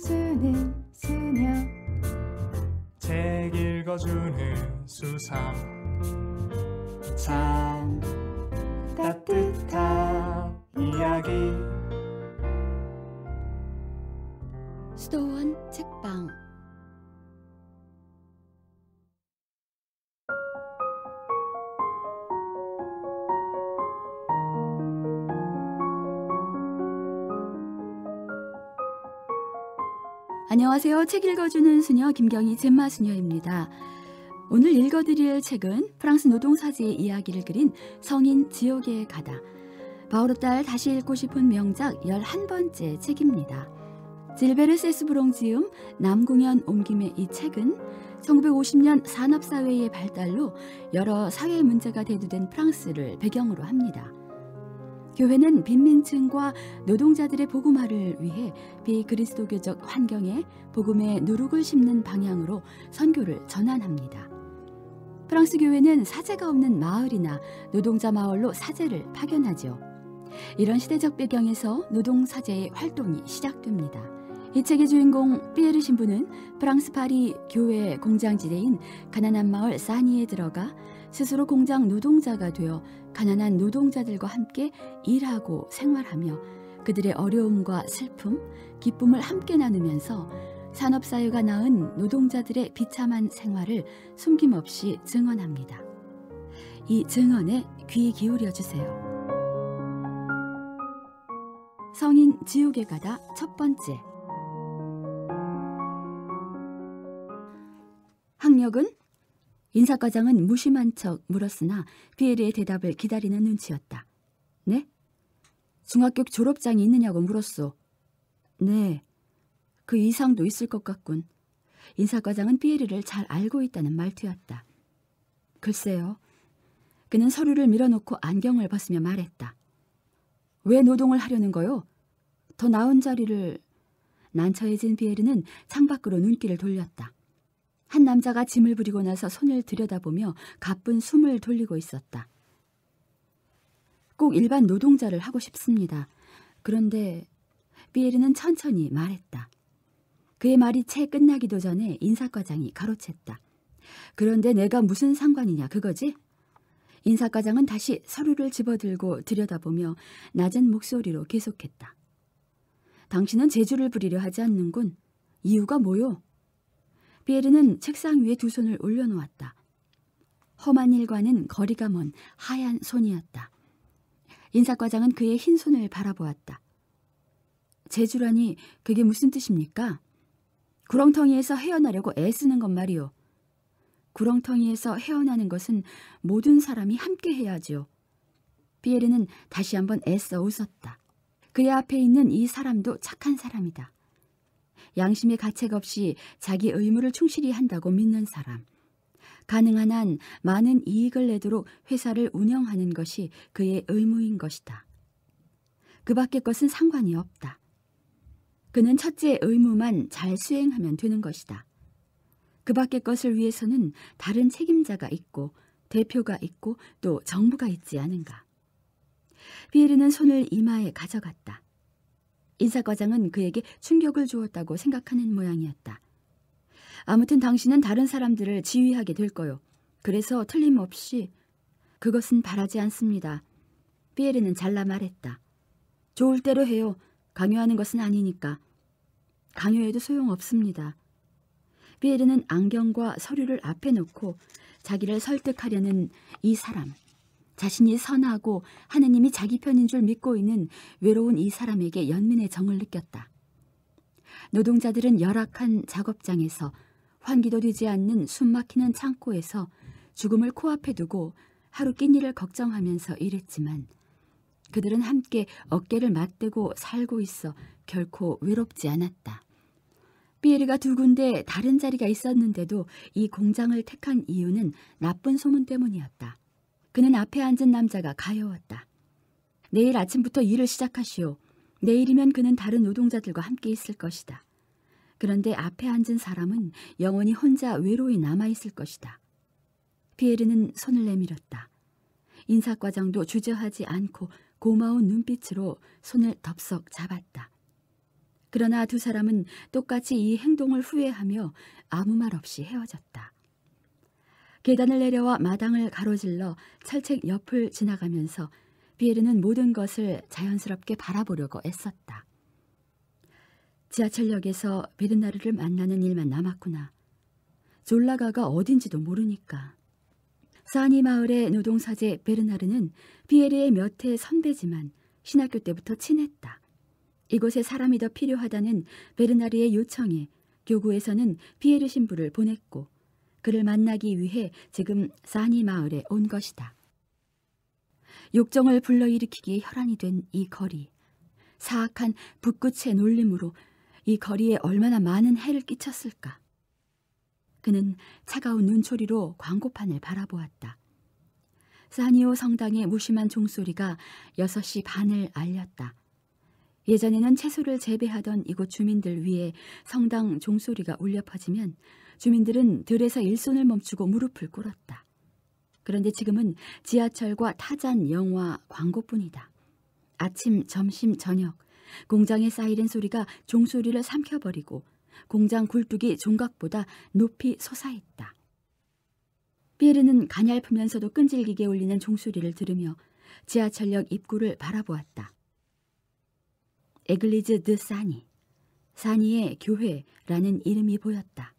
읽어주는 수녀 책 읽어주는 수상 참 따뜻한 이야기 책 읽어주는 수녀 김경희 젬마 수녀입니다. 오늘 읽어드릴 책은 프랑스 노동사지의 이야기를 그린 성인 지옥에 가다. 바오르 딸 다시 읽고 싶은 명작 11번째 책입니다. 질베르 세스브롱 지음 남궁현 옮김의 이 책은 1950년 산업사회의 발달로 여러 사회 문제가 대두된 프랑스를 배경으로 합니다. 교회는 빈민층과 노동자들의 복음화를 위해 비그리스도교적 환경에 복음의 누룩을 심는 방향으로 선교를 전환합니다. 프랑스 교회는 사제가 없는 마을이나 노동자 마을로 사제를 파견하죠. 이런 시대적 배경에서 노동 사제의 활동이 시작됩니다. 이 책의 주인공 피에르 신부는 프랑스 파리 교회 공장지대인 가난한 마을 사니에 들어가 스스로 공장 노동자가 되어 가난한 노동자들과 함께 일하고 생활하며 그들의 어려움과 슬픔, 기쁨을 함께 나누면서 산업사회가 낳은 노동자들의 비참한 생활을 숨김없이 증언합니다. 이 증언에 귀 기울여 주세요. 성인 지옥에 가다 첫 번째 학력은 인사과장은 무심한 척 물었으나 피에르의 대답을 기다리는 눈치였다. 네? 중학교 졸업장이 있느냐고 물었소. 네. 그 이상도 있을 것 같군. 인사과장은 피에르를 잘 알고 있다는 말투였다. 글쎄요. 그는 서류를 밀어놓고 안경을 벗으며 말했다. 왜 노동을 하려는 거요? 더 나은 자리를... 난처해진 피에르는 창밖으로 눈길을 돌렸다. 한 남자가 짐을 부리고 나서 손을 들여다보며 가쁜 숨을 돌리고 있었다. 꼭 일반 노동자를 하고 싶습니다. 그런데 비에르는 천천히 말했다. 그의 말이 채 끝나기도 전에 인사과장이 가로챘다. 그런데 내가 무슨 상관이냐 그거지? 인사과장은 다시 서류를 집어들고 들여다보며 낮은 목소리로 계속했다. 당신은 재주를 부리려 하지 않는군. 이유가 뭐요? 피에르는 책상 위에 두 손을 올려놓았다. 험한 일과는 거리가 먼 하얀 손이었다. 인사과장은 그의 흰 손을 바라보았다. 제주라니 그게 무슨 뜻입니까? 구렁텅이에서 헤어나려고 애쓰는 것 말이오. 구렁텅이에서 헤어나는 것은 모든 사람이 함께 해야지요. 피에르는 다시 한번 애써 웃었다. 그의 앞에 있는 이 사람도 착한 사람이다. 양심의 가책 없이 자기 의무를 충실히 한다고 믿는 사람. 가능한 한 많은 이익을 내도록 회사를 운영하는 것이 그의 의무인 것이다. 그 밖의 것은 상관이 없다. 그는 첫째 의무만 잘 수행하면 되는 것이다. 그 밖의 것을 위해서는 다른 책임자가 있고 대표가 있고 또 정부가 있지 않은가. 피에르는 손을 이마에 가져갔다. 인사과장은 그에게 충격을 주었다고 생각하는 모양이었다. 아무튼 당신은 다른 사람들을 지휘하게 될 거요. 그래서 틀림없이 그것은 바라지 않습니다. 피에르는 잘라 말했다. 좋을 대로 해요. 강요하는 것은 아니니까. 강요해도 소용없습니다. 피에르는 안경과 서류를 앞에 놓고 자기를 설득하려는 이 사람. 자신이 선하고 하느님이 자기 편인 줄 믿고 있는 외로운 이 사람에게 연민의 정을 느꼈다. 노동자들은 열악한 작업장에서 환기도 되지 않는 숨막히는 창고에서 죽음을 코앞에 두고 하루 끼니를 걱정하면서 일했지만 그들은 함께 어깨를 맞대고 살고 있어 결코 외롭지 않았다. 피에르가 두 군데 다른 자리가 있었는데도 이 공장을 택한 이유는 나쁜 소문 때문이었다. 그는 앞에 앉은 남자가 가여웠다. 내일 아침부터 일을 시작하시오. 내일이면 그는 다른 노동자들과 함께 있을 것이다. 그런데 앞에 앉은 사람은 영원히 혼자 외로이 남아있을 것이다. 피에르는 손을 내밀었다. 인사과장도 주저하지 않고 고마운 눈빛으로 손을 덥석 잡았다. 그러나 두 사람은 똑같이 이 행동을 후회하며 아무 말 없이 헤어졌다. 계단을 내려와 마당을 가로질러 철책 옆을 지나가면서 비에르는 모든 것을 자연스럽게 바라보려고 애썼다. 지하철역에서 베르나르를 만나는 일만 남았구나. 졸라가가 어딘지도 모르니까. 사니 마을의 노동사제 베르나르는 비에르의 몇 해 선배지만 신학교 때부터 친했다. 이곳에 사람이 더 필요하다는 베르나르의 요청에 교구에서는 비에르 신부를 보냈고 그를 만나기 위해 지금 사니 마을에 온 것이다. 욕정을 불러일으키기에 혈안이 된 이 거리, 사악한 붓끝의 놀림으로 이 거리에 얼마나 많은 해를 끼쳤을까. 그는 차가운 눈초리로 광고판을 바라보았다. 사니오 성당의 무심한 종소리가 6시 반을 알렸다. 예전에는 채소를 재배하던 이곳 주민들 위에 성당 종소리가 울려 퍼지면 주민들은 들에서 일손을 멈추고 무릎을 꿇었다. 그런데 지금은 지하철과 타잔, 영화, 광고뿐이다. 아침, 점심, 저녁 공장의 사이렌 소리가 종소리를 삼켜버리고 공장 굴뚝이 종각보다 높이 솟아있다. 피에르는 가냘프면서도 끈질기게 울리는 종소리를 들으며 지하철역 입구를 바라보았다. 에글리즈 드 사니, 사니의 교회라는 이름이 보였다.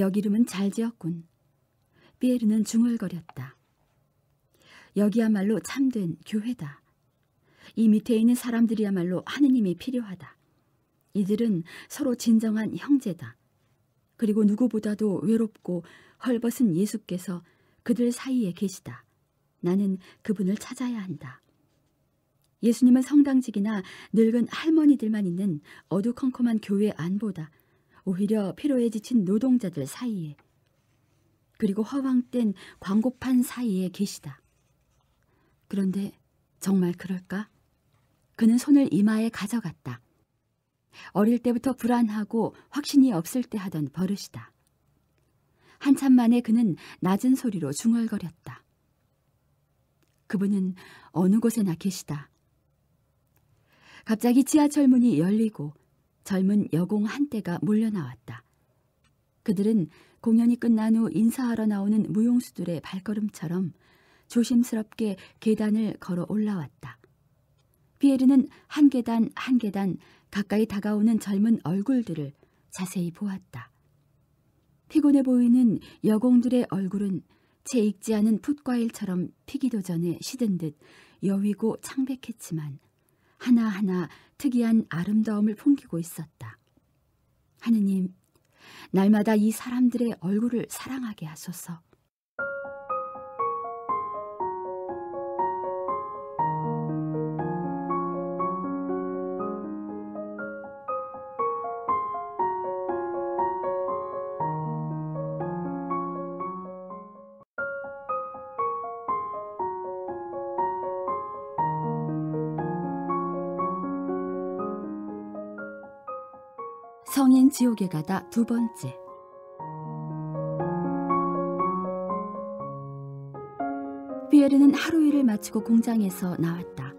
역 이름은 잘 지었군. 피에르는 중얼거렸다. 여기야말로 참된 교회다. 이 밑에 있는 사람들이야말로 하느님이 필요하다. 이들은 서로 진정한 형제다. 그리고 누구보다도 외롭고 헐벗은 예수께서 그들 사이에 계시다. 나는 그분을 찾아야 한다. 예수님은 성당직이나 늙은 할머니들만 있는 어두컴컴한 교회 안보다 오히려 피로에 지친 노동자들 사이에 그리고 허황된 광고판 사이에 계시다. 그런데 정말 그럴까? 그는 손을 이마에 가져갔다. 어릴 때부터 불안하고 확신이 없을 때 하던 버릇이다. 한참 만에 그는 낮은 소리로 중얼거렸다. 그분은 어느 곳에나 계시다. 갑자기 지하철 문이 열리고 젊은 여공 한때가 몰려나왔다. 그들은 공연이 끝난 후 인사하러 나오는 무용수들의 발걸음처럼 조심스럽게 계단을 걸어 올라왔다. 피에르는 한 계단 한 계단 가까이 다가오는 젊은 얼굴들을 자세히 보았다. 피곤해 보이는 여공들의 얼굴은 채 익지 않은 풋과일처럼 피기도 전에 시든 듯 여위고 창백했지만 하나하나 특이한 아름다움을 풍기고 있었다. 하느님, 날마다 이 사람들의 얼굴을 사랑하게 하소서. 지옥에 가다 두 번째. 피에르는 하루 일을 마치고 공장에서 나왔다.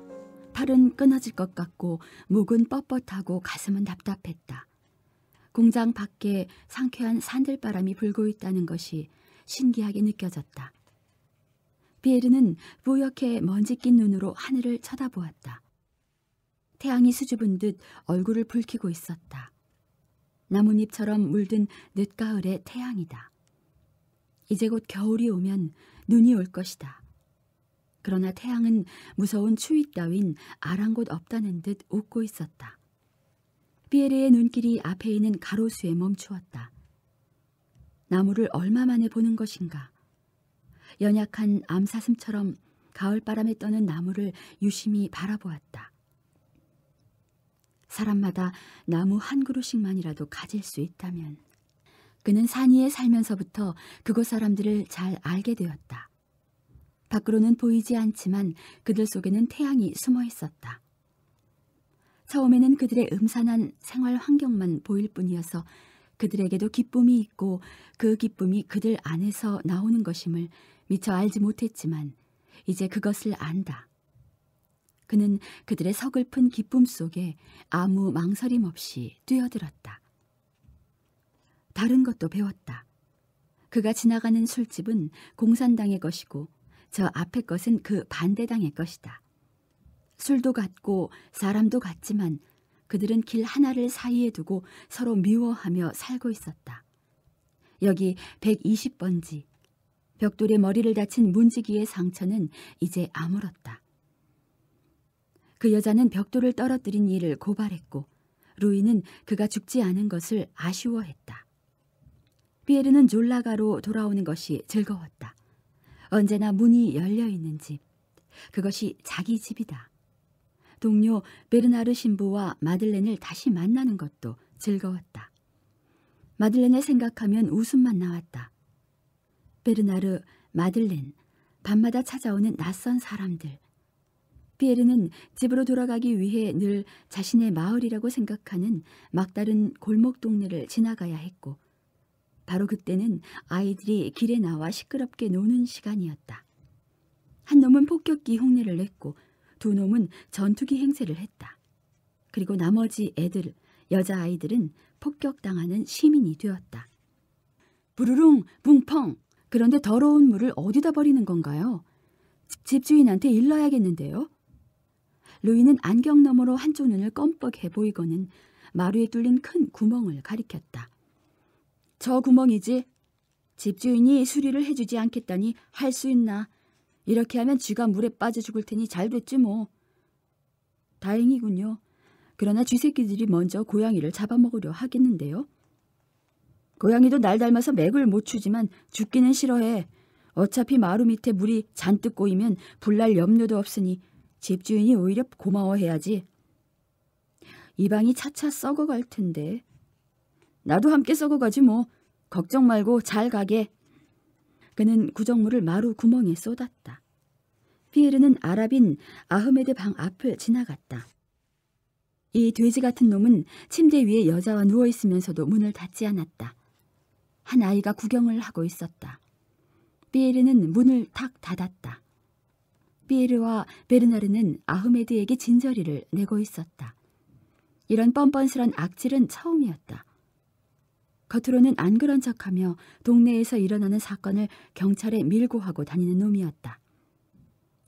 팔은 끊어질 것 같고 목은 뻣뻣하고 가슴은 답답했다. 공장 밖에 상쾌한 산들바람이 불고 있다는 것이 신기하게 느껴졌다. 피에르는 뿌옇게 먼지 낀 눈으로 하늘을 쳐다보았다. 태양이 수줍은 듯 얼굴을 붉히고 있었다. 나뭇잎처럼 물든 늦가을의 태양이다. 이제 곧 겨울이 오면 눈이 올 것이다. 그러나 태양은 무서운 추위 따윈 아랑곳 없다는 듯 웃고 있었다. 피에르의 눈길이 앞에 있는 가로수에 멈추었다. 나무를 얼마 만에 보는 것인가. 연약한 암사슴처럼 가을바람에 떠는 나무를 유심히 바라보았다. 사람마다 나무 한 그루씩만이라도 가질 수 있다면 그는 산위에 살면서부터 그곳 사람들을 잘 알게 되었다. 밖으로는 보이지 않지만 그들 속에는 태양이 숨어 있었다. 처음에는 그들의 음산한 생활 환경만 보일 뿐이어서 그들에게도 기쁨이 있고 그 기쁨이 그들 안에서 나오는 것임을 미처 알지 못했지만 이제 그것을 안다. 그는 그들의 서글픈 기쁨 속에 아무 망설임 없이 뛰어들었다. 다른 것도 배웠다. 그가 지나가는 술집은 공산당의 것이고 저 앞의 것은 그 반대당의 것이다. 술도 같고 사람도 같지만 그들은 길 하나를 사이에 두고 서로 미워하며 살고 있었다. 여기 120번지 벽돌에 머리를 다친 문지기의 상처는 이제 아물었다. 그 여자는 벽돌을 떨어뜨린 일을 고발했고 루이는 그가 죽지 않은 것을 아쉬워했다. 피에르는 졸라가로 돌아오는 것이 즐거웠다. 언제나 문이 열려있는 집. 그것이 자기 집이다. 동료 베르나르 신부와 마들렌을 다시 만나는 것도 즐거웠다. 마들렌을 생각하면 웃음만 나왔다. 베르나르, 마들렌, 밤마다 찾아오는 낯선 사람들, 피에르는 집으로 돌아가기 위해 늘 자신의 마을이라고 생각하는 막다른 골목 동네를 지나가야 했고 바로 그때는 아이들이 길에 나와 시끄럽게 노는 시간이었다. 한 놈은 폭격기 흉내를 냈고 두 놈은 전투기 행세를 했다. 그리고 나머지 애들, 여자아이들은 폭격당하는 시민이 되었다. 부르릉, 붕펑! 그런데 더러운 물을 어디다 버리는 건가요? 집주인한테 일러야겠는데요? 루이는 안경 너머로 한쪽 눈을 껌뻑해 보이고는 마루에 뚫린 큰 구멍을 가리켰다. 저 구멍이지. 집주인이 수리를 해주지 않겠다니 할 수 있나. 이렇게 하면 쥐가 물에 빠져 죽을 테니 잘 됐지 뭐. 다행이군요. 그러나 쥐새끼들이 먼저 고양이를 잡아먹으려 하겠는데요. 고양이도 날 닮아서 맥을 못 추지만 죽기는 싫어해. 어차피 마루 밑에 물이 잔뜩 고이면 불날 염려도 없으니 집주인이 오히려 고마워해야지. 이 방이 차차 썩어갈 텐데. 나도 함께 썩어가지 뭐. 걱정 말고 잘 가게. 그는 구정물을 마루 구멍에 쏟았다. 피에르는 아랍인 아흐메드 방 앞을 지나갔다. 이 돼지 같은 놈은 침대 위에 여자와 누워 있으면서도 문을 닫지 않았다. 한 아이가 구경을 하고 있었다. 피에르는 문을 탁 닫았다. 르피에르와 베르나르는 아흐메드에게 진저리를 내고 있었다. 이런 뻔뻔스런 악질은 처음이었다. 겉으로는 안 그런 척하며 동네에서 일어나는 사건을 경찰에 밀고 하고 다니는 놈이었다.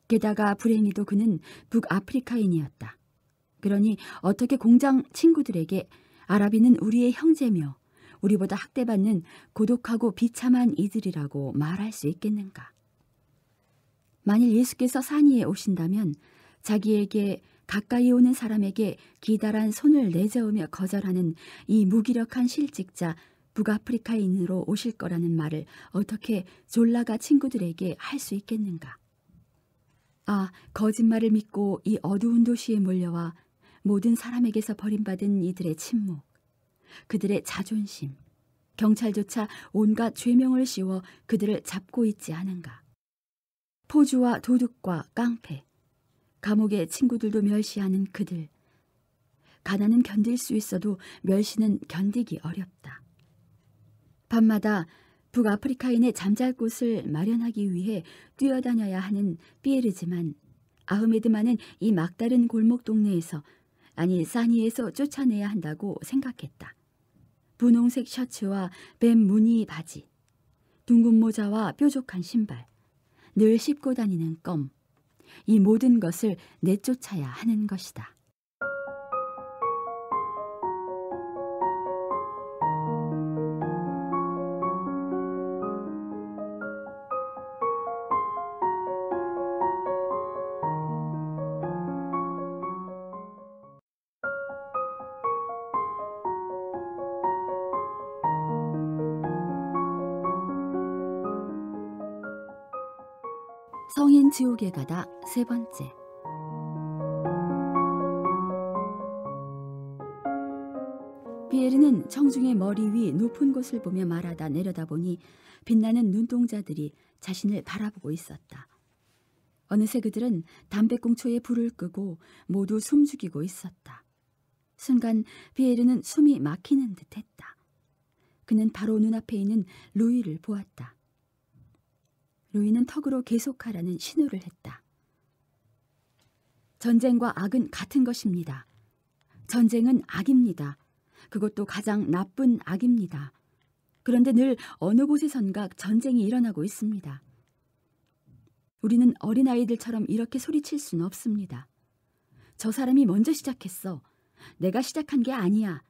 게다가 불행히도 그는 북아프리카인이었다. 그러니 어떻게 공장 친구들에게 아랍인은 우리의 형제며 우리보다 학대받는 고독하고 비참한 이들이라고 말할 수 있겠는가. 만일 예수께서 산 위에 오신다면 자기에게 가까이 오는 사람에게 기다란 손을 내저으며 거절하는 이 무기력한 실직자 북아프리카인으로 오실 거라는 말을 어떻게 졸라가 친구들에게 할 수 있겠는가? 아, 거짓말을 믿고 이 어두운 도시에 몰려와 모든 사람에게서 버림받은 이들의 침묵, 그들의 자존심, 경찰조차 온갖 죄명을 씌워 그들을 잡고 있지 않은가? 포주와 도둑과 깡패, 감옥의 친구들도 멸시하는 그들. 가난은 견딜 수 있어도 멸시는 견디기 어렵다. 밤마다 북아프리카인의 잠잘 곳을 마련하기 위해 뛰어다녀야 하는 삐에르지만 아흐메드만은 이 막다른 골목 동네에서 아니 사니에서 쫓아내야 한다고 생각했다. 분홍색 셔츠와 뱀 무늬 바지, 둥근 모자와 뾰족한 신발, 늘 씹고 다니는 껌, 이 모든 것을 내쫓아야 하는 것이다. 에께 가다 세 번째 피에르는 청중의 머리 위 높은 곳을 보며 말하다 내려다보니 빛나는 눈동자들이 자신을 바라보고 있었다. 어느새 그들은 담배꽁초에 불을 끄고 모두 숨죽이고 있었다. 순간 피에르는 숨이 막히는 듯했다. 그는 바로 눈앞에 있는 루이를 보았다. 루이는 턱으로 계속하라는 신호를 했다. 전쟁과 악은 같은 것입니다. 전쟁은 악입니다. 그것도 가장 나쁜 악입니다. 그런데 늘 어느 곳에선가 전쟁이 일어나고 있습니다. 우리는 어린아이들처럼 이렇게 소리칠 수는 없습니다. 저 사람이 먼저 시작했어. 내가 시작한 게 아니야.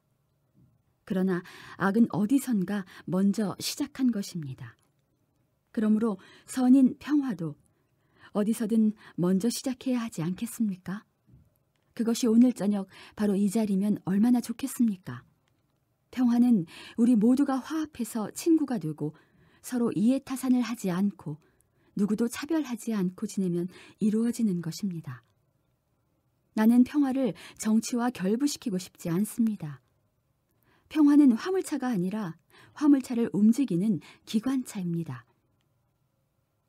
그러나 악은 어디선가 먼저 시작한 것입니다. 그러므로 선인 평화도 어디서든 먼저 시작해야 하지 않겠습니까? 그것이 오늘 저녁 바로 이 자리면 얼마나 좋겠습니까? 평화는 우리 모두가 화합해서 친구가 되고 서로 이해타산을 하지 않고 누구도 차별하지 않고 지내면 이루어지는 것입니다. 나는 평화를 정치와 결부시키고 싶지 않습니다. 평화는 화물차가 아니라 화물차를 움직이는 기관차입니다.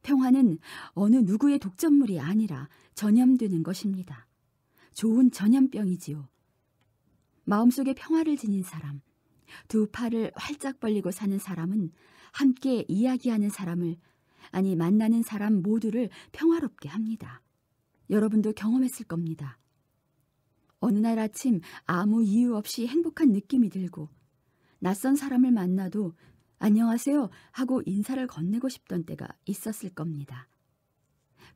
평화는 어느 누구의 독점물이 아니라 전염되는 것입니다. 좋은 전염병이지요. 마음속에 평화를 지닌 사람, 두 팔을 활짝 벌리고 사는 사람은 함께 이야기하는 사람을, 아니 만나는 사람 모두를 평화롭게 합니다. 여러분도 경험했을 겁니다. 어느 날 아침 아무 이유 없이 행복한 느낌이 들고 낯선 사람을 만나도 안녕하세요 하고 인사를 건네고 싶던 때가 있었을 겁니다.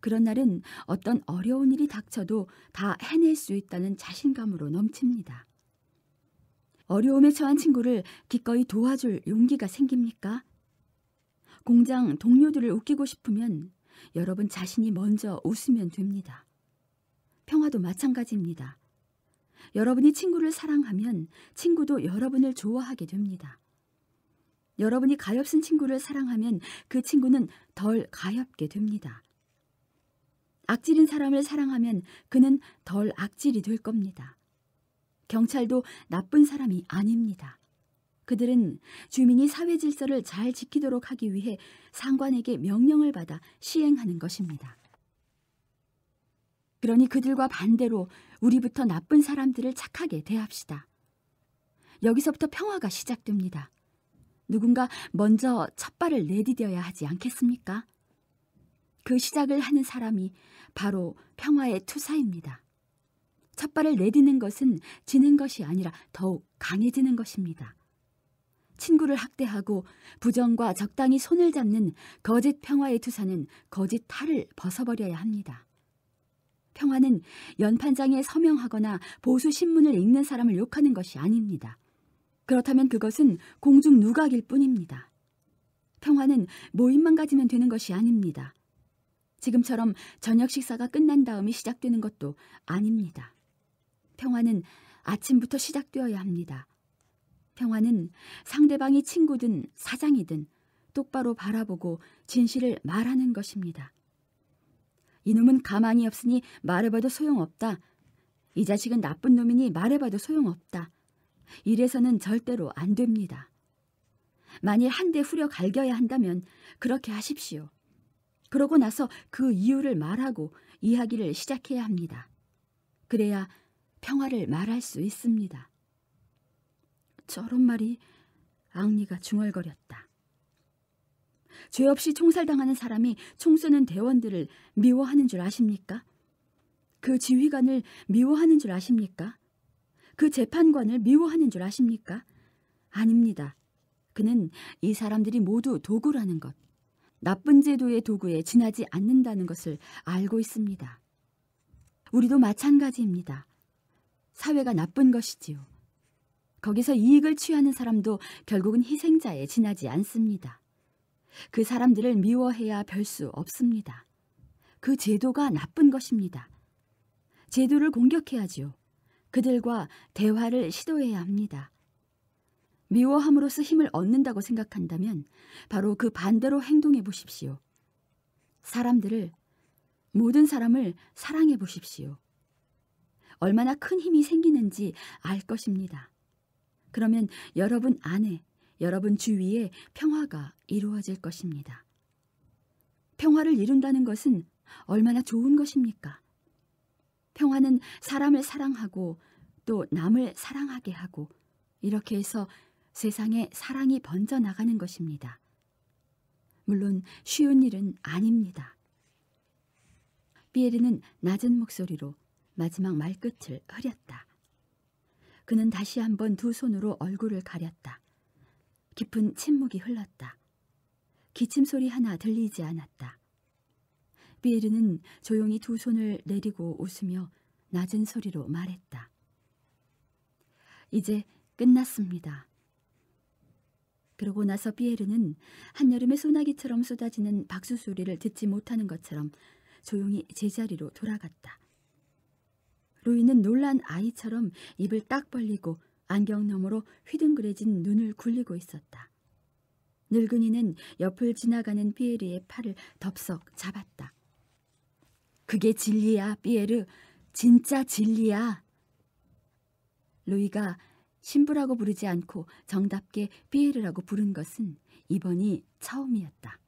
그런 날은 어떤 어려운 일이 닥쳐도 다 해낼 수 있다는 자신감으로 넘칩니다. 어려움에 처한 친구를 기꺼이 도와줄 용기가 생깁니까? 공장 동료들을 웃기고 싶으면 여러분 자신이 먼저 웃으면 됩니다. 평화도 마찬가지입니다. 여러분이 친구를 사랑하면 친구도 여러분을 좋아하게 됩니다. 여러분이 가엾은 친구를 사랑하면 그 친구는 덜 가엾게 됩니다. 악질인 사람을 사랑하면 그는 덜 악질이 될 겁니다. 경찰도 나쁜 사람이 아닙니다. 그들은 주민이 사회 질서를 잘 지키도록 하기 위해 상관에게 명령을 받아 시행하는 것입니다. 그러니 그들과 반대로 우리부터 나쁜 사람들을 착하게 대합시다. 여기서부터 평화가 시작됩니다. 누군가 먼저 첫 발을 내디뎌야 하지 않겠습니까? 그 시작을 하는 사람이 바로 평화의 투사입니다. 첫 발을 내딛는 것은 지는 것이 아니라 더욱 강해지는 것입니다. 친구를 학대하고 부정과 적당히 손을 잡는 거짓 평화의 투사는 거짓 탈을 벗어버려야 합니다. 평화는 연판장에 서명하거나 보수 신문을 읽는 사람을 욕하는 것이 아닙니다. 그렇다면 그것은 공중 누각일 뿐입니다. 평화는 모임만 가지면 되는 것이 아닙니다. 지금처럼 저녁 식사가 끝난 다음에 시작되는 것도 아닙니다. 평화는 아침부터 시작되어야 합니다. 평화는 상대방이 친구든 사장이든 똑바로 바라보고 진실을 말하는 것입니다. 이놈은 가망이 없으니 말해봐도 소용없다. 이 자식은 나쁜 놈이니 말해봐도 소용없다. 이래서는 절대로 안 됩니다. 만일 한 대 후려 갈겨야 한다면 그렇게 하십시오. 그러고 나서 그 이유를 말하고 이야기를 시작해야 합니다. 그래야 평화를 말할 수 있습니다. 저런 말이 악리가 중얼거렸다. 죄 없이 총살당하는 사람이 총 쏘는 대원들을 미워하는 줄 아십니까? 그 지휘관을 미워하는 줄 아십니까? 그 재판관을 미워하는 줄 아십니까? 아닙니다. 그는 이 사람들이 모두 도구라는 것, 나쁜 제도의 도구에 지나지 않는다는 것을 알고 있습니다. 우리도 마찬가지입니다. 사회가 나쁜 것이지요. 거기서 이익을 취하는 사람도 결국은 희생자에 지나지 않습니다. 그 사람들을 미워해야 별 수 없습니다. 그 제도가 나쁜 것입니다. 제도를 공격해야지요. 그들과 대화를 시도해야 합니다. 미워함으로써 힘을 얻는다고 생각한다면 바로 그 반대로 행동해 보십시오. 사람들을, 모든 사람을 사랑해 보십시오. 얼마나 큰 힘이 생기는지 알 것입니다. 그러면 여러분 안에, 여러분 주위에 평화가 이루어질 것입니다. 평화를 이룬다는 것은 얼마나 좋은 것입니까? 평화는 사람을 사랑하고 또 남을 사랑하게 하고 이렇게 해서 세상에 사랑이 번져나가는 것입니다. 물론 쉬운 일은 아닙니다. 피에르는 낮은 목소리로 마지막 말끝을 흐렸다. 그는 다시 한번 두 손으로 얼굴을 가렸다. 깊은 침묵이 흘렀다. 기침 소리 하나 들리지 않았다. 피에르는 조용히 두 손을 내리고 웃으며 낮은 소리로 말했다. 이제 끝났습니다. 그러고 나서 피에르는 한여름의 소나기처럼 쏟아지는 박수 소리를 듣지 못하는 것처럼 조용히 제자리로 돌아갔다. 루이는 놀란 아이처럼 입을 딱 벌리고 안경 너머로 휘둥그레진 눈을 굴리고 있었다. 늙은이는 옆을 지나가는 피에르의 팔을 덥석 잡았다. 그게 진리야, 피에르. 진짜 진리야. 루이가 신부라고 부르지 않고 정답게 피에르라고 부른 것은 이번이 처음이었다.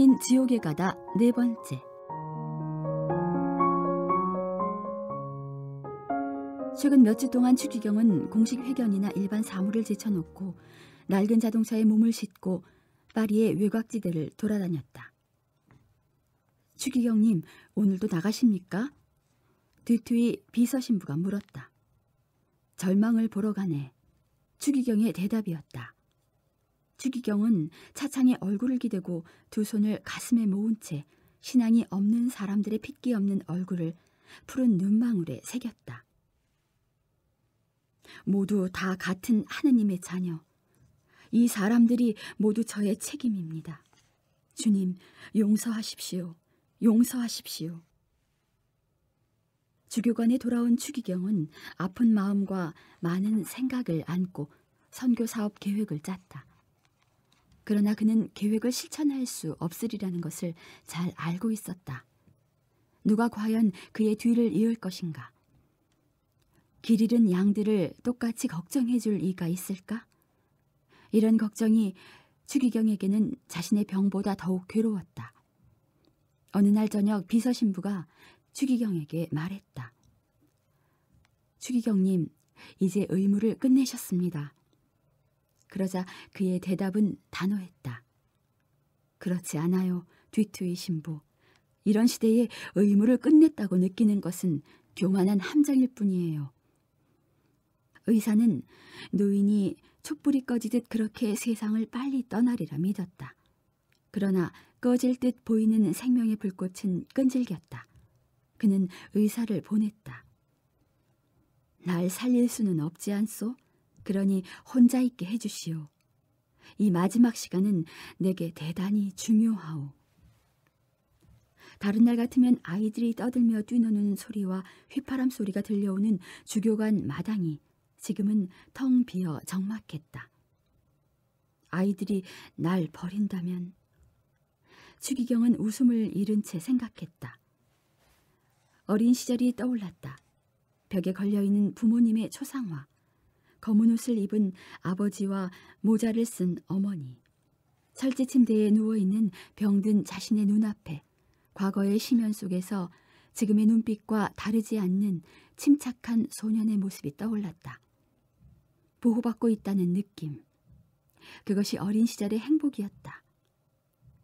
혼인 지옥에 가다 네 번째. 최근 몇 주 동안 추기경은 공식 회견이나 일반 사물을 제쳐놓고 낡은 자동차에 몸을 싣고 파리의 외곽지대를 돌아다녔다. 추기경님, 오늘도 나가십니까? 뒤투이 비서신부가 물었다. 절망을 보러 가네. 추기경의 대답이었다. 추기경은 차창에 얼굴을 기대고 두 손을 가슴에 모은 채 신앙이 없는 사람들의 핏기 없는 얼굴을 푸른 눈망울에 새겼다. 모두 다 같은 하느님의 자녀. 이 사람들이 모두 저의 책임입니다. 주님, 용서하십시오. 용서하십시오. 주교관에 돌아온 추기경은 아픈 마음과 많은 생각을 안고 선교 사업 계획을 짰다. 그러나 그는 계획을 실천할 수 없으리라는 것을 잘 알고 있었다. 누가 과연 그의 뒤를 이을 것인가? 길 잃은 양들을 똑같이 걱정해 줄 이가 있을까? 이런 걱정이 추기경에게는 자신의 병보다 더욱 괴로웠다. 어느 날 저녁 비서신부가 추기경에게 말했다. 추기경님, 이제 의무를 끝내셨습니다. 그러자 그의 대답은 단호했다. 그렇지 않아요, 뒤투이 신부. 이런 시대에 의무를 끝냈다고 느끼는 것은 교만한 함정일 뿐이에요. 의사는 노인이 촛불이 꺼지듯 그렇게 세상을 빨리 떠나리라 믿었다. 그러나 꺼질 듯 보이는 생명의 불꽃은 끈질겼다. 그는 의사를 보냈다. 날 살릴 수는 없지 않소? 그러니 혼자 있게 해주시오. 이 마지막 시간은 내게 대단히 중요하오. 다른 날 같으면 아이들이 떠들며 뛰노는 소리와 휘파람 소리가 들려오는 주교관 마당이 지금은 텅 비어 적막했다. 아이들이 날 버린다면 추기경은 웃음을 잃은 채 생각했다. 어린 시절이 떠올랐다. 벽에 걸려있는 부모님의 초상화, 검은 옷을 입은 아버지와 모자를 쓴 어머니, 설지 침대에 누워있는 병든 자신의 눈앞에 과거의 심연 속에서 지금의 눈빛과 다르지 않는 침착한 소년의 모습이 떠올랐다. 보호받고 있다는 느낌. 그것이 어린 시절의 행복이었다.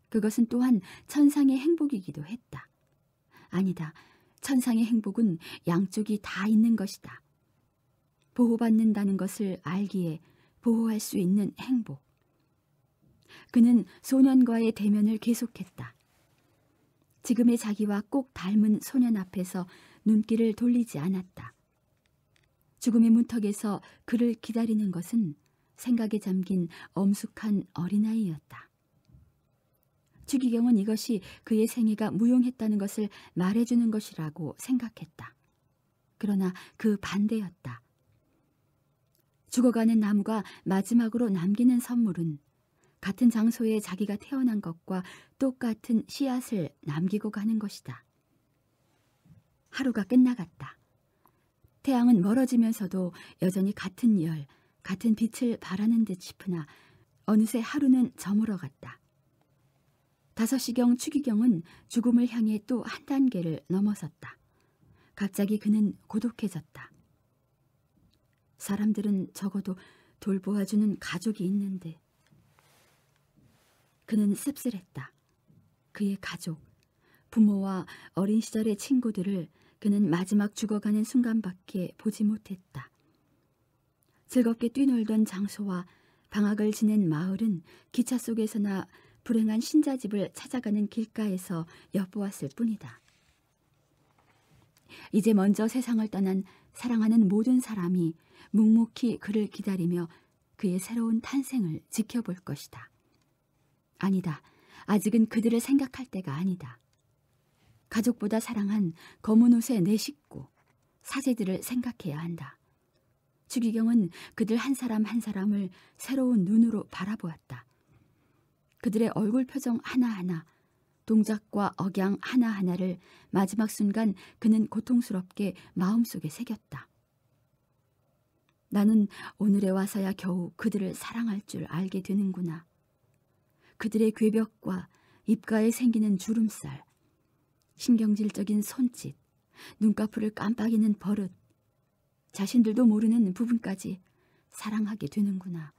그것은 또한 천상의 행복이기도 했다. 아니다. 천상의 행복은 양쪽이 다 있는 것이다. 보호받는다는 것을 알기에 보호할 수 있는 행복. 그는 소년과의 대면을 계속했다. 지금의 자기와 꼭 닮은 소년 앞에서 눈길을 돌리지 않았다. 죽음의 문턱에서 그를 기다리는 것은 생각에 잠긴 엄숙한 어린아이였다. 주기경은 이것이 그의 생애가 무용했다는 것을 말해주는 것이라고 생각했다. 그러나 그 반대였다. 죽어가는 나무가 마지막으로 남기는 선물은 같은 장소에 자기가 태어난 것과 똑같은 씨앗을 남기고 가는 것이다. 하루가 끝나갔다. 태양은 멀어지면서도 여전히 같은 열, 같은 빛을 바라는 듯 싶으나 어느새 하루는 저물어갔다. 다섯시경 추기경은 죽음을 향해 또 한 단계를 넘어섰다. 갑자기 그는 고독해졌다. 사람들은 적어도 돌보아주는 가족이 있는데 그는 씁쓸했다. 그의 가족, 부모와 어린 시절의 친구들을 그는 마지막 죽어가는 순간밖에 보지 못했다. 즐겁게 뛰놀던 장소와 방학을 지낸 마을은 기차 속에서나 불행한 신자집을 찾아가는 길가에서 엿보았을 뿐이다. 이제 먼저 세상을 떠난 사랑하는 모든 사람이 묵묵히 그를 기다리며 그의 새로운 탄생을 지켜볼 것이다. 아니다. 아직은 그들을 생각할 때가 아니다. 가족보다 사랑한 검은 옷의 내 식구, 사제들을 생각해야 한다. 주기경은 그들 한 사람 한 사람을 새로운 눈으로 바라보았다. 그들의 얼굴 표정 하나하나, 동작과 억양 하나하나를 마지막 순간 그는 고통스럽게 마음속에 새겼다. 나는 오늘에 와서야 겨우 그들을 사랑할 줄 알게 되는구나. 그들의 괴벽과 입가에 생기는 주름살, 신경질적인 손짓, 눈꺼풀을 깜빡이는 버릇, 자신들도 모르는 부분까지 사랑하게 되는구나.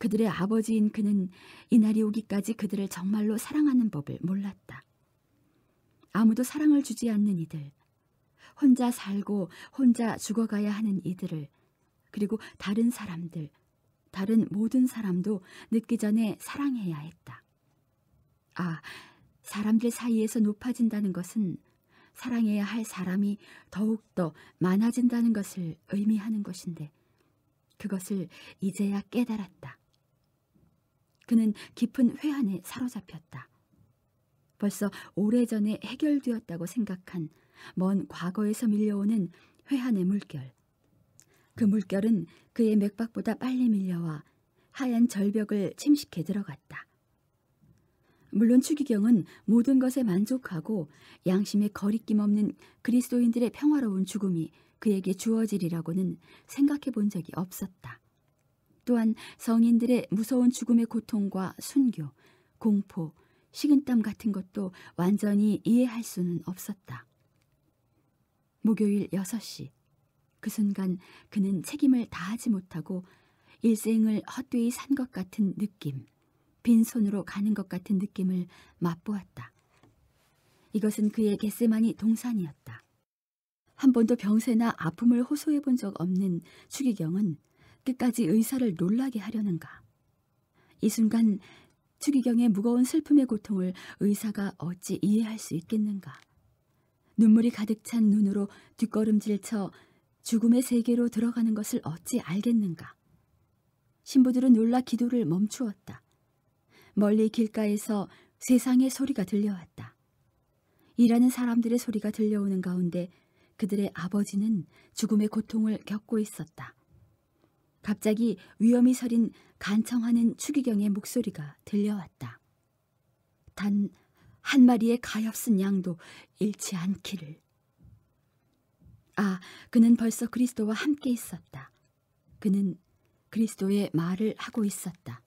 그들의 아버지인 그는 이날이 오기까지 그들을 정말로 사랑하는 법을 몰랐다. 아무도 사랑을 주지 않는 이들, 혼자 살고 혼자 죽어가야 하는 이들을, 그리고 다른 사람들, 다른 모든 사람도 늦기 전에 사랑해야 했다. 아, 사람들 사이에서 높아진다는 것은 사랑해야 할 사람이 더욱더 많아진다는 것을 의미하는 것인데, 그것을 이제야 깨달았다. 그는 깊은 회한에 사로잡혔다. 벌써 오래전에 해결되었다고 생각한 먼 과거에서 밀려오는 회한의 물결. 그 물결은 그의 맥박보다 빨리 밀려와 하얀 절벽을 침식해 들어갔다. 물론 추기경은 모든 것에 만족하고 양심에 거리낌 없는 그리스도인들의 평화로운 죽음이 그에게 주어지리라고는 생각해 본 적이 없었다. 또한 성인들의 무서운 죽음의 고통과 순교, 공포, 식은땀 같은 것도 완전히 이해할 수는 없었다. 목요일 6시. 그 순간 그는 책임을 다하지 못하고 일생을 헛되이 산 것 같은 느낌, 빈손으로 가는 것 같은 느낌을 맛보았다. 이것은 그의 게스만이 동산이었다. 한 번도 병세나 아픔을 호소해 본 적 없는 추기경은 끝까지 의사를 놀라게 하려는가. 이 순간 추기경의 무거운 슬픔의 고통을 의사가 어찌 이해할 수 있겠는가. 눈물이 가득 찬 눈으로 뒷걸음질쳐 죽음의 세계로 들어가는 것을 어찌 알겠는가. 신부들은 놀라 기도를 멈추었다. 멀리 길가에서 세상의 소리가 들려왔다. 일하는 사람들의 소리가 들려오는 가운데 그들의 아버지는 죽음의 고통을 겪고 있었다. 갑자기 위험이 서린 간청하는 추기경의 목소리가 들려왔다. 단 한 마리의 가엾은 양도 잃지 않기를. 아, 그는 벌써 그리스도와 함께 있었다. 그는 그리스도의 말을 하고 있었다.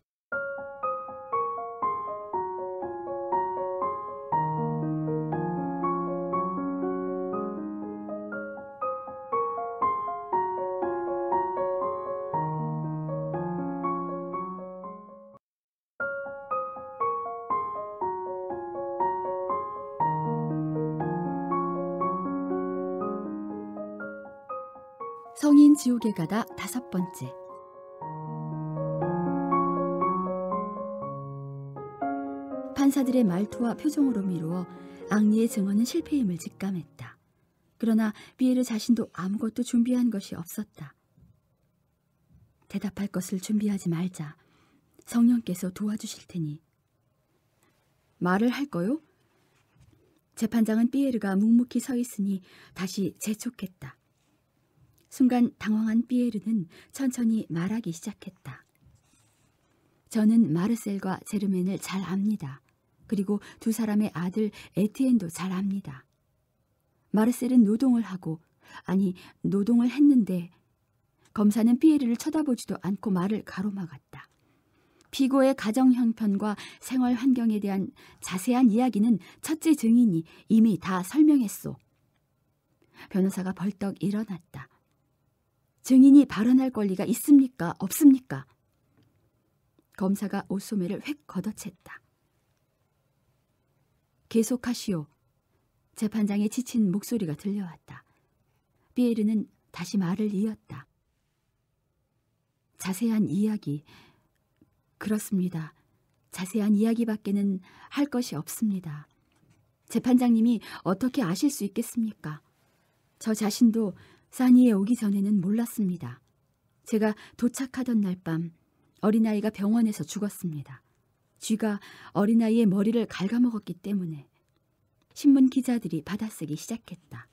성인 지옥에 가다 다섯 번째 판사들의 말투와 표정으로 미루어 악리의 증언은 실패임을 직감했다. 그러나 비에르 자신도 아무것도 준비한 것이 없었다. 대답할 것을 준비하지 말자. 성령께서 도와주실 테니. 말을 할 거요? 재판장은 비에르가 묵묵히 서 있으니 다시 재촉했다. 순간 당황한 피에르는 천천히 말하기 시작했다. 저는 마르셀과 제르멘을 잘 압니다. 그리고 두 사람의 아들 에티엔도 잘 압니다. 마르셀은 노동을 하고 아니 노동을 했는데 검사는 피에르를 쳐다보지도 않고 말을 가로막았다. 피고의 가정 형편과 생활 환경에 대한 자세한 이야기는 첫째 증인이 이미 다 설명했소. 변호사가 벌떡 일어났다. 증인이 발언할 권리가 있습니까? 없습니까? 검사가 옷소매를 획 걷어챘다. 계속하시오. 재판장의 지친 목소리가 들려왔다. 피에르는 다시 말을 이었다. 자세한 이야기. 그렇습니다. 자세한 이야기밖에는 할 것이 없습니다. 재판장님이 어떻게 아실 수 있겠습니까? 저 자신도 사니에 오기 전에는 몰랐습니다. 제가 도착하던 날 밤 어린아이가 병원에서 죽었습니다. 쥐가 어린아이의 머리를 갉아먹었기 때문에 신문 기자들이 받아쓰기 시작했다.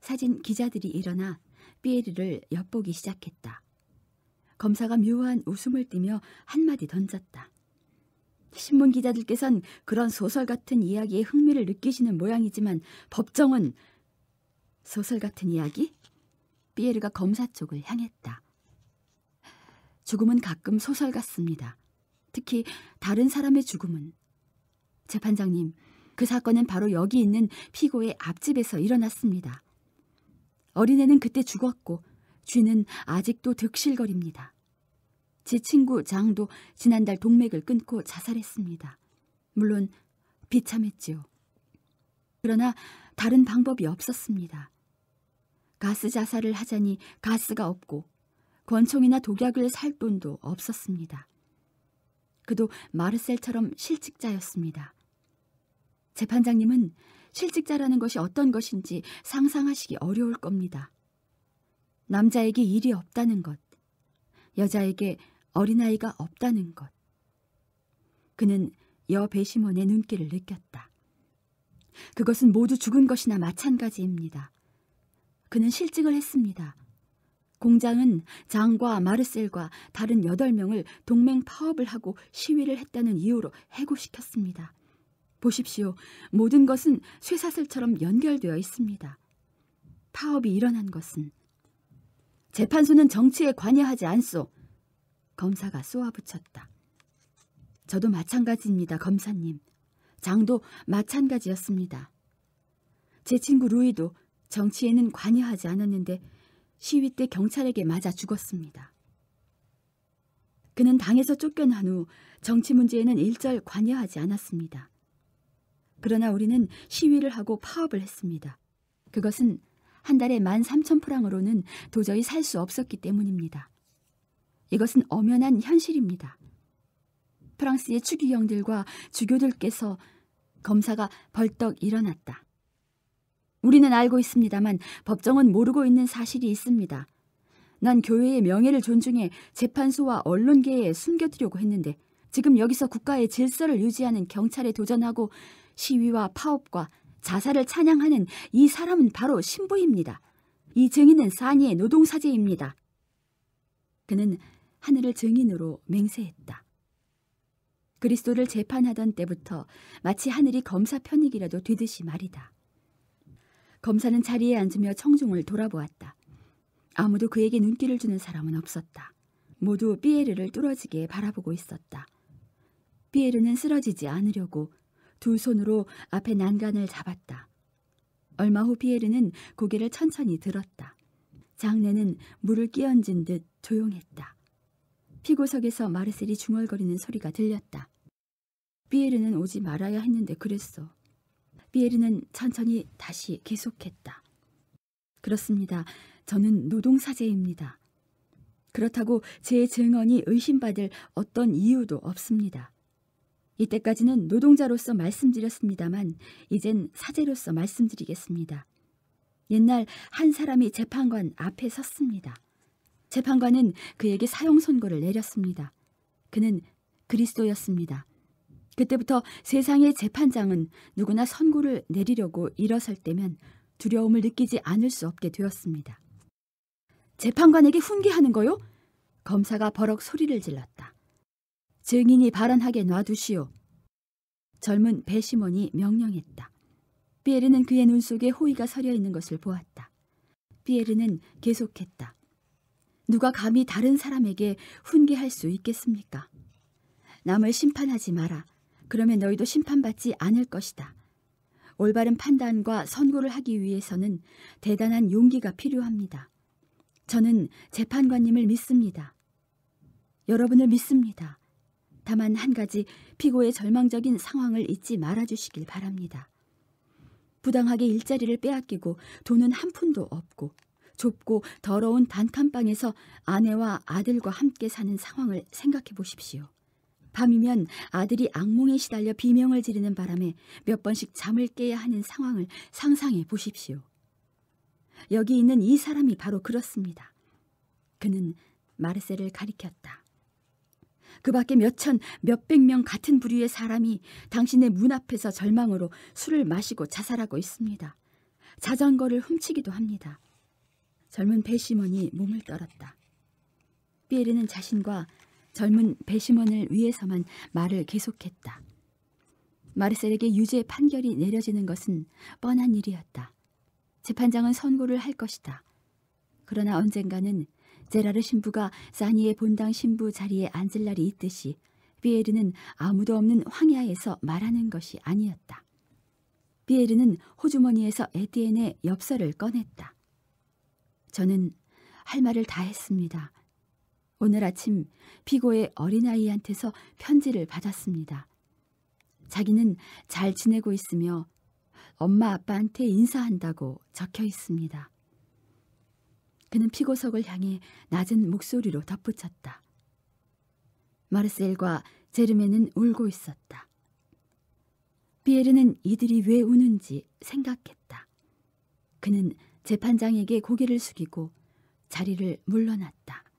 사진 기자들이 일어나 삐에리를 엿보기 시작했다. 검사가 묘한 웃음을 띠며 한마디 던졌다. 신문 기자들께선 그런 소설 같은 이야기에 흥미를 느끼시는 모양이지만 법정은 소설 같은 이야기? 피에르가 검사 쪽을 향했다. 죽음은 가끔 소설 같습니다. 특히 다른 사람의 죽음은. 재판장님, 그 사건은 바로 여기 있는 피고의 앞집에서 일어났습니다. 어린애는 그때 죽었고 쥐는 아직도 득실거립니다. 제 친구 장도 지난달 동맥을 끊고 자살했습니다. 물론 비참했지요. 그러나 다른 방법이 없었습니다. 가스 자살을 하자니 가스가 없고 권총이나 독약을 살 돈도 없었습니다. 그도 마르셀처럼 실직자였습니다. 재판장님은 실직자라는 것이 어떤 것인지 상상하시기 어려울 겁니다. 남자에게 일이 없다는 것, 여자에게 어린아이가 없다는 것. 그는 여 배심원의 눈길을 느꼈다. 그것은 모두 죽은 것이나 마찬가지입니다. 그는 실증을 했습니다. 공장은 장과 마르셀과 다른 8명을 동맹 파업을 하고 시위를 했다는 이유로 해고시켰습니다. 보십시오. 모든 것은 쇠사슬처럼 연결되어 있습니다. 파업이 일어난 것은 재판소는 정치에 관여하지 않소. 검사가 쏘아붙였다. 저도 마찬가지입니다, 검사님. 장도 마찬가지였습니다. 제 친구 루이도 정치에는 관여하지 않았는데 시위 때 경찰에게 맞아 죽었습니다. 그는 당에서 쫓겨난 후 정치 문제에는 일절 관여하지 않았습니다. 그러나 우리는 시위를 하고 파업을 했습니다. 그것은 한 달에 만 삼천 프랑으로는 도저히 살 수 없었기 때문입니다. 이것은 엄연한 현실입니다. 프랑스의 추기경들과 주교들께서 검사가 벌떡 일어났다. 우리는 알고 있습니다만 법정은 모르고 있는 사실이 있습니다. 난 교회의 명예를 존중해 재판소와 언론계에 숨겨두려고 했는데 지금 여기서 국가의 질서를 유지하는 경찰에 도전하고 시위와 파업과 자살을 찬양하는 이 사람은 바로 신부입니다. 이 증인은 사니의 노동사제입니다. 그는 하늘을 증인으로 맹세했다. 그리스도를 재판하던 때부터 마치 하늘이 검사 편익이라도 되듯이 말이다. 검사는 자리에 앉으며 청중을 돌아보았다. 아무도 그에게 눈길을 주는 사람은 없었다. 모두 피에르를 뚫어지게 바라보고 있었다. 피에르는 쓰러지지 않으려고 두 손으로 앞에 난간을 잡았다. 얼마 후 피에르는 고개를 천천히 들었다. 장례는 물을 끼얹은 듯 조용했다. 피고석에서 마르셀이 중얼거리는 소리가 들렸다. 비에르는 오지 말아야 했는데 그랬어. 비에르는 천천히 다시 계속했다. 그렇습니다. 저는 노동사제입니다. 그렇다고 제 증언이 의심받을 어떤 이유도 없습니다. 이때까지는 노동자로서 말씀드렸습니다만 이젠 사제로서 말씀드리겠습니다. 옛날 한 사람이 재판관 앞에 섰습니다. 재판관은 그에게 사형 선고를 내렸습니다. 그는 그리스도였습니다. 그때부터 세상의 재판장은 누구나 선고를 내리려고 일어설 때면 두려움을 느끼지 않을 수 없게 되었습니다. 재판관에게 훈계하는 거요? 검사가 버럭 소리를 질렀다. 증인이 발언하게 놔두시오. 젊은 배심원이 명령했다. 피에르는 그의 눈 속에 호의가 서려 있는 것을 보았다. 피에르는 계속했다. 누가 감히 다른 사람에게 훈계할 수 있겠습니까? 남을 심판하지 마라. 그러면 너희도 심판받지 않을 것이다. 올바른 판단과 선고를 하기 위해서는 대단한 용기가 필요합니다. 저는 재판관님을 믿습니다. 여러분을 믿습니다. 다만 한 가지 피고의 절망적인 상황을 잊지 말아주시길 바랍니다. 부당하게 일자리를 빼앗기고 돈은 한 푼도 없고 좁고 더러운 단칸방에서 아내와 아들과 함께 사는 상황을 생각해 보십시오. 밤이면 아들이 악몽에 시달려 비명을 지르는 바람에 몇 번씩 잠을 깨야 하는 상황을 상상해 보십시오. 여기 있는 이 사람이 바로 그렇습니다. 그는 마르셀을 가리켰다. 그 밖에 몇천, 몇 백 명 같은 부류의 사람이 당신의 문 앞에서 절망으로 술을 마시고 자살하고 있습니다. 자전거를 훔치기도 합니다. 젊은 배시몬이 몸을 떨었다. 피에르는 자신과 젊은 배심원을 위해서만 말을 계속했다. 마르셀에게 유죄 판결이 내려지는 것은 뻔한 일이었다. 재판장은 선고를 할 것이다. 그러나 언젠가는 제라르 신부가 사니의 본당 신부 자리에 앉을 날이 있듯이 비에르는 아무도 없는 황야에서 말하는 것이 아니었다. 비에르는 호주머니에서 에티엔의 엽서를 꺼냈다. 저는 할 말을 다 했습니다. 오늘 아침 피고의 어린아이한테서 편지를 받았습니다. 자기는 잘 지내고 있으며 엄마 아빠한테 인사한다고 적혀 있습니다. 그는 피고석을 향해 낮은 목소리로 덧붙였다. 마르셀과 제르메는 울고 있었다. 피에르는 이들이 왜 우는지 생각했다. 그는 재판장에게 고개를 숙이고 자리를 물러났다.